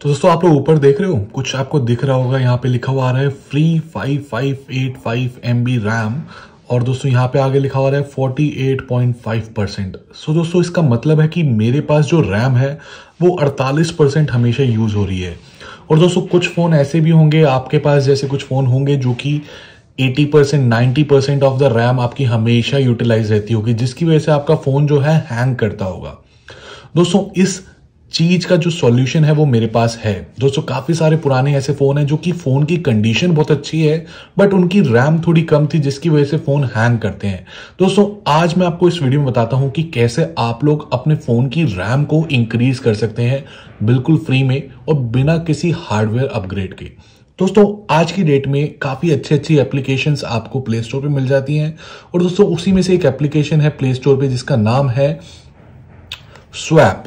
तो दोस्तों आप लोग ऊपर देख रहे हो कुछ आपको दिख रहा होगा यहाँ पे लिखा हुआ आ रहा है फ्री 5585 एमबी रैम और दोस्तों यहाँ पे आगे लिखा हुआ रहा है 48.5 परसेंट सो दोस्तों इसका मतलब है कि मेरे पास जो रैम है वो 48 परसेंट हमेशा यूज़ हो रही है और दोस्तों कुछ फ़ोन ऐसे भी होंगे आपके पास जैसे कुछ फ़ोन होंगे जो कि 80 percent ninety percent of the RAM आपकी हमेशा यूटिलाइज रहती होगी जिसकी वजह से आपका फ़ोन जो है हैंग करता होगा दोस्तों इस चीज का जो सॉल्यूशन है वो मेरे पास है दोस्तों काफी सारे पुराने ऐसे फोन हैं जो कि फोन की कंडीशन बहुत अच्छी है बट उनकी रैम थोड़ी कम थी जिसकी वजह से फोन हैंग करते हैं दोस्तों आज मैं आपको इस वीडियो में बताता हूं कि कैसे आप लोग अपने फोन की रैम को इंक्रीज कर सकते हैं बिल्कुल फ्री में और बिना किसी हार्डवेयर अपग्रेड के दोस्तों आज की डेट में काफ़ी अच्छी अच्छी एप्लीकेशंस आपको प्ले स्टोर पर मिल जाती हैं और दोस्तों उसी में से एक एप्लीकेशन है प्ले स्टोर पे जिसका नाम है स्वैप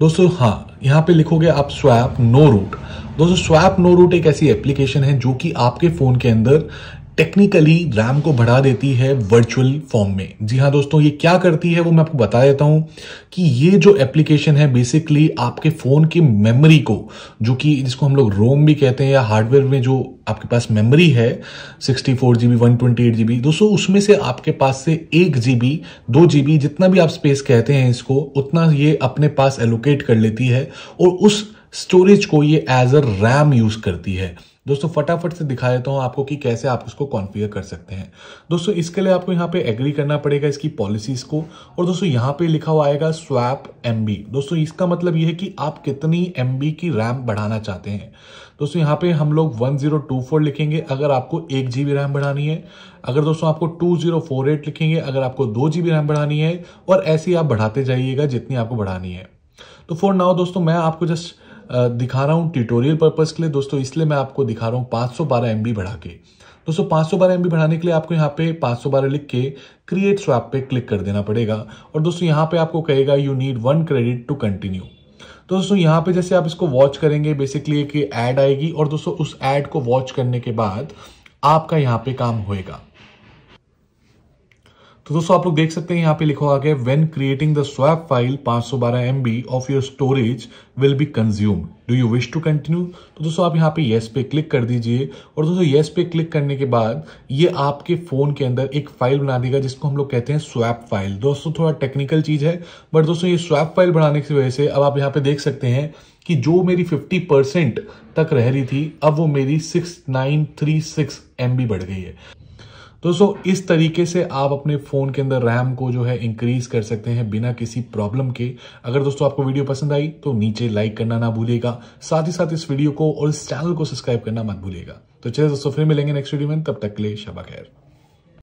दोस्तों हाँ यहाँ पे लिखोगे आप स्वैप नो रूट दोस्तों स्वैप नो रूट एक ऐसी एप्लीकेशन है जो कि आपके फ़ोन के अंदर टेक्निकली रैम को बढ़ा देती है वर्चुअल फॉर्म में जी हाँ दोस्तों ये क्या करती है वो मैं आपको बता देता हूँ कि ये जो एप्लीकेशन है बेसिकली आपके फ़ोन की मेमोरी को जो कि जिसको हम लोग रोम भी कहते हैं या हार्डवेयर में जो आपके पास मेमोरी है sixty four G B one twenty eight G B दोस्तों उसमें से आपके पास से एक जी बी दो जी बी जितना भी आप स्पेस कहते हैं इसको उतना ये अपने पास एलोकेट कर लेती है और उस स्टोरेज को ये एज अ रैम यूज़ करती है दोस्तों फटाफट से दिखा देता हूँ आपको कि कैसे आप उसको कॉन्फ़िगर कर सकते हैं दोस्तों इसके लिए आपको यहाँ पे एग्री करना पड़ेगा इसकी पॉलिसीज़ को और दोस्तों यहाँ पे लिखा हुआ आएगा स्वैप एम दोस्तों इसका मतलब ये है कि आप कितनी एम की रैम बढ़ाना चाहते हैं दोस्तों यहाँ पे हम लोग 1024 लिखेंगे अगर आपको एक जी रैम बढ़ानी है अगर दोस्तों आपको 2048 लिखेंगे अगर आपको दो जी रैम बढ़ानी है और ऐसे ही आप बढ़ाते जाइएगा जितनी आपको बढ़ानी है तो फॉर नाउ दोस्तों मैं आपको जस्ट दिखा रहा हूँ ट्यूटोरियल पर्पज़ के लिए दोस्तों इसलिए मैं आपको दिखा रहा हूँ पाँच सौ बारह एम बी बढ़ा के दोस्तों पाँच सौ बारह एम बी बढ़ाने के लिए आपको यहाँ पे पाँच सौ बारह लिख के क्रिएट स्वैप पे क्लिक कर देना पड़ेगा और दोस्तों यहाँ पे आपको कहेगा you need one credit to continue तो दोस्तों यहाँ पे जैसे आप इसको वॉच करेंगे बेसिकली एक ऐड आएगी और दोस्तों उस एड को वॉच करने के बाद आपका यहाँ पे काम होएगा तो दोस्तों आप लोग देख सकते हैं यहाँ पे लिखा हुआ है क्रिएटिंग द स्वैप फाइल 512 सौ बारह M B of your storage will be consume do you wish to continue तो दोस्तों आप यहाँ पे येस पे क्लिक कर दीजिए और दोस्तों येस पे क्लिक करने के बाद ये आपके फोन के अंदर एक फाइल बना देगा जिसको हम लोग कहते हैं स्वैप फाइल दोस्तों थोड़ा टेक्निकल चीज है बट दोस्तों ये स्वैप फाइल बनाने की वजह से अब आप यहाँ पे देख सकते हैं कि जो मेरी 50 परसेंट तक रह रही थी अब वो मेरी 6936 बी बढ़ गई है दोस्तों इस तरीके से आप अपने फ़ोन के अंदर रैम को जो है इंक्रीज कर सकते हैं बिना किसी प्रॉब्लम के अगर दोस्तों आपको वीडियो पसंद आई तो नीचे लाइक करना ना भूलिएगा साथ ही साथ इस वीडियो को और इस चैनल को सब्सक्राइब करना मत भूलिएगा तो चलिए दोस्तों फिर मिलेंगे नेक्स्ट वीडियो में तब तक ले शबा खैर